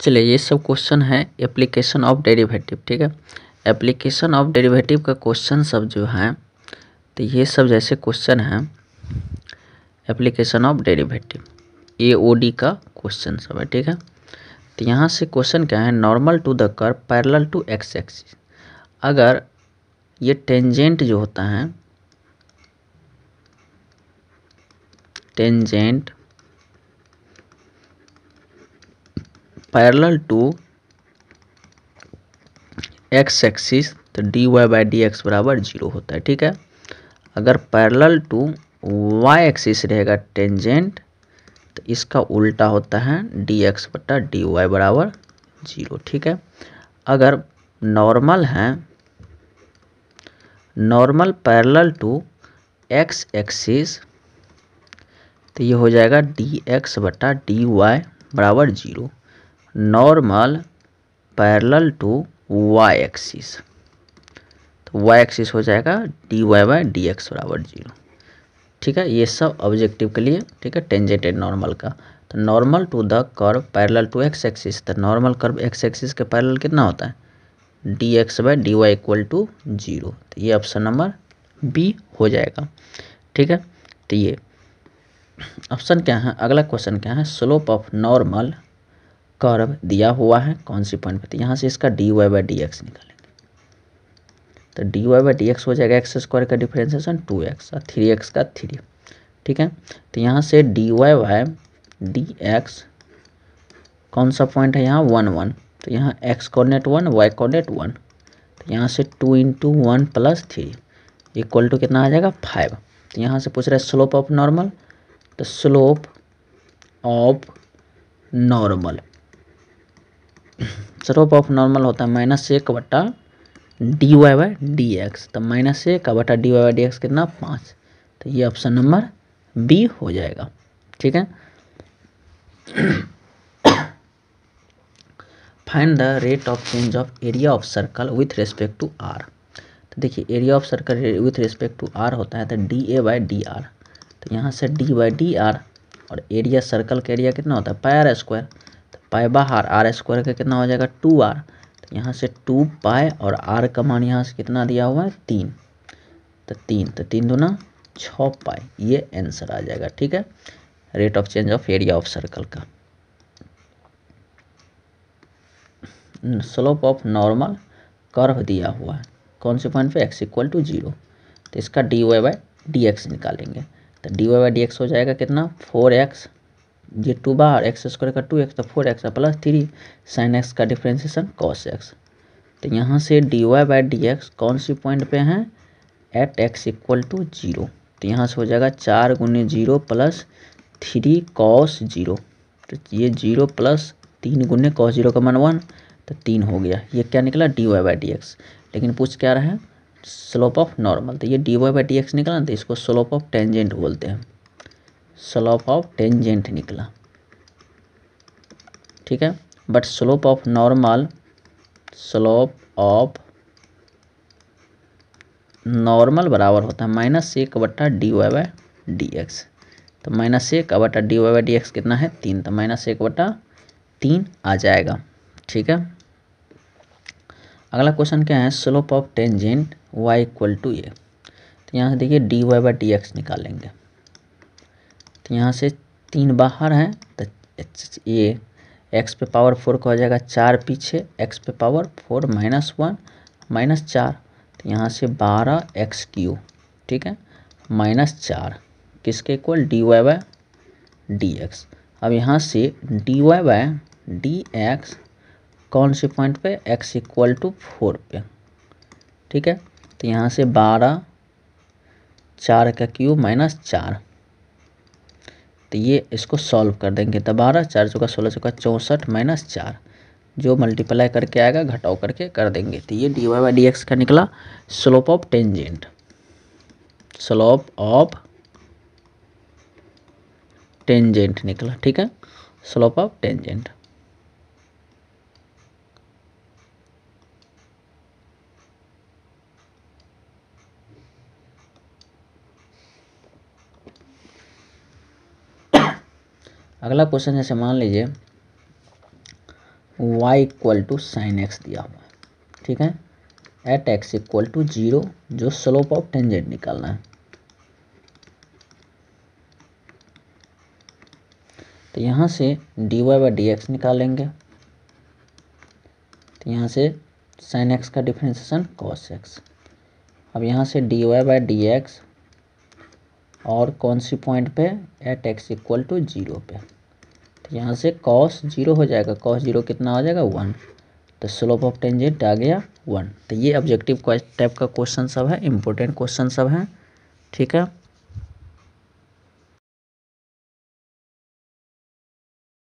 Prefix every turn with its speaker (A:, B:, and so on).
A: चलिए ये सब क्वेश्चन है एप्लीकेशन ऑफ डेरिवेटिव ठीक है एप्लीकेशन ऑफ डेरिवेटिव का क्वेश्चन सब जो है तो ये सब जैसे क्वेश्चन है application of derivative A O D का क्वेश्चन सब है ठीक है तो यहाँ से क्वेश्चन क्या है normal to the curve parallel to x axis अगर ये टेंजेंट जो होता है tangent parallel to x axis तो d Y by D x बराबर जीरो होता है ठीक है अगर पैरल टू वाई एक्सिस रहेगा टेंजेंट तो इसका उल्टा होता है डी एक्स बट्टा डी वाई बराबर जीरो ठीक है अगर नॉर्मल है normal parallel to x axis तो ये हो जाएगा डी एक्स बट्टा डी वाई बराबर zero normal parallel to y axis तो वाई एक्सिस हो जाएगा d Y by D x बराबर जीरो ठीक है ये सब ऑब्जेक्टिव के लिए ठीक है टेंजेंट एंड नॉर्मल का तो normal to the curve parallel to x axis तो नॉर्मल कर्व एक्स एक्सिस के पैरेलल कितना होता है d x by d y equal to zero तो ये ऑप्शन नंबर बी हो जाएगा ठीक है तो ये ऑप्शन क्या है अगला क्वेश्चन क्या है स्लोप ऑफ नॉर्मल कर्व दिया हुआ है कौन सी पॉइंट तो यहाँ से इसका d Y by D x निकालेंगे तो d Y by D x हो जाएगा एक्स स्क्वायर का डिफ्रेंसिएशन टू एक्स और थ्री एक्स का थ्री ठीक है तो यहाँ से d Y by D x कौन सा पॉइंट है यहाँ वन वन तो यहाँ x coordinate one y coordinate one तो यहाँ से two into one plus three equal to कितना आ जाएगा फाइव तो यहाँ से पूछ रहा है स्लोप ऑफ नॉर्मल तो slope of normal slope of normal होता है माइनस एक बट्टा D Y by D x तो माइनस एक बटा D Y by D x कितना पाँच तो ये ऑप्शन नंबर बी हो जाएगा ठीक है find the rate of change of area of circle with respect to r तो देखिए area of circle with respect to r होता है तो d A by d r तो यहाँ से डी बाई डी आर और एरिया सर्कल का एरिया कितना होता है पाई आर स्क्वायर पाए बाहर आर स्क्वायर का कितना हो जाएगा टू आर तो यहाँ से टू पाए और आर का मान यहाँ से कितना दिया हुआ है तीन तो तीन तो तीन ना छ पाए ये आंसर आ जाएगा ठीक है rate of change of area of circle का स्लोप ऑफ नॉर्मल कर्व दिया हुआ है कौन से पॉइंट पे एक्स इक्वल टू जीरो तो इसका d Y by D x निकालेंगे तो d Y by D x हो जाएगा कितना फोर एक्स ये टू बार एक्स स्क्वायर का टू एक्स तो four x plus three sine x का डिफ्रेंसिएशन कॉस एक्स तो यहाँ से d Y by D x कौन सी पॉइंट पे है at x equal to zero तो यहाँ से हो जाएगा चार गुने zero plus three cos zero तो ये जीरो प्लस तीन गुने कॉस जीरो का मन वन तो तीन हो गया ये क्या निकला d Y by D x लेकिन पूछ क्या रहा है स्लोप ऑफ नॉर्मल तो ये d Y by D x निकला तो इसको स्लोप ऑफ टेंजेंट बोलते हैं स्लोप ऑफ टेंजेंट निकला ठीक है but slope of normal slope of normal बराबर होता है माइनस एक बट्टा D Y by D x तो माइनस एक बट्टा D Y by D x कितना है तीन तो माइनस एक बट्टा तीन आ जाएगा ठीक है अगला क्वेश्चन क्या है slope of tangent y equal to a तो यहाँ से देखिए d Y by D x निकालेंगे तो यहाँ से तीन बाहर हैं तो ये एक्स पे पावर फोर का हो जाएगा चार पीछे एक्स पे power four minus one minus चार तो यहाँ से बारह एक्स क्यू ठीक है माइनस चार किसके equal d y y d x अब यहाँ से d y y d x कौन से पॉइंट पे एक्स इक्वल टू फोर पे ठीक है तो यहाँ से बारह चार का क्यू माइनस चार तो ये इसको सॉल्व कर देंगे तो बारह चार चौका सोलह चौका चौंसठ माइनस चार जो मल्टीप्लाई करके आएगा घटाओ करके कर देंगे तो ये d Y by D x का निकला slope of tangent slope of tangent निकला ठीक है स्लोप ऑफ टेंजेंट अगला क्वेश्चन जैसे मान लीजिए y equal to sine x दिया हुआ है ठीक है at x equal to zero जो स्लोप ऑफ टेंजेंट निकालना है तो यहाँ से d Y by D x निकालेंगे तो यहाँ से साइन एक्स का डिफ्रेंसिएशन कॉस एक्स अब यहाँ से d Y by D x और कौन सी पॉइंट पे at x equal to zero पे यहाँ से कॉस जीरो हो जाएगा कॉस जीरो कितना हो जाएगा वन तो स्लोप ऑफ टेंजेंट आ गया वन तो ये ऑब्जेक्टिव टाइप का क्वेश्चन सब है इम्पोर्टेंट क्वेश्चन सब है ठीक है